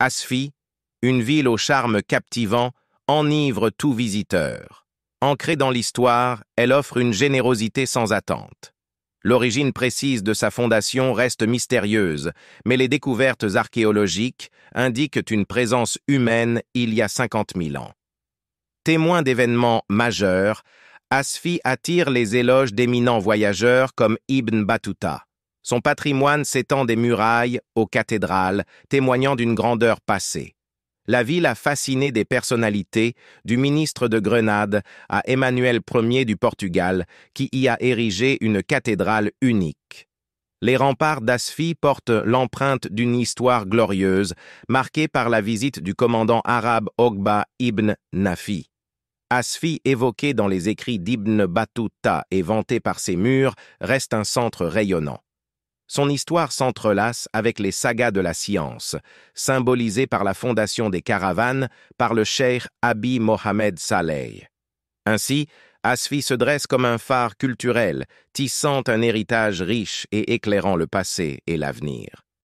Asfi, une ville au charme captivant, enivre tout visiteur. Ancrée dans l'histoire, elle offre une générosité sans attente. L'origine précise de sa fondation reste mystérieuse, mais les découvertes archéologiques indiquent une présence humaine il y a 50 000 ans. Témoin d'événements majeurs, Asfi attire les éloges d'éminents voyageurs comme Ibn Battuta. Son patrimoine s'étend des murailles aux cathédrales, témoignant d'une grandeur passée. La ville a fasciné des personnalités, du ministre de Grenade à Emmanuel Ier du Portugal, qui y a érigé une cathédrale unique. Les remparts d'Asfi portent l'empreinte d'une histoire glorieuse, marquée par la visite du commandant arabe Ogba ibn Nafi. Asfi, évoqué dans les écrits d'Ibn Battuta et vanté par ses murs, reste un centre rayonnant. Son histoire s'entrelace avec les sagas de la science, symbolisées par la fondation des caravanes par le cheikh Abi Mohamed Saleh. Ainsi, Asfi se dresse comme un phare culturel, tissant un héritage riche et éclairant le passé et l'avenir.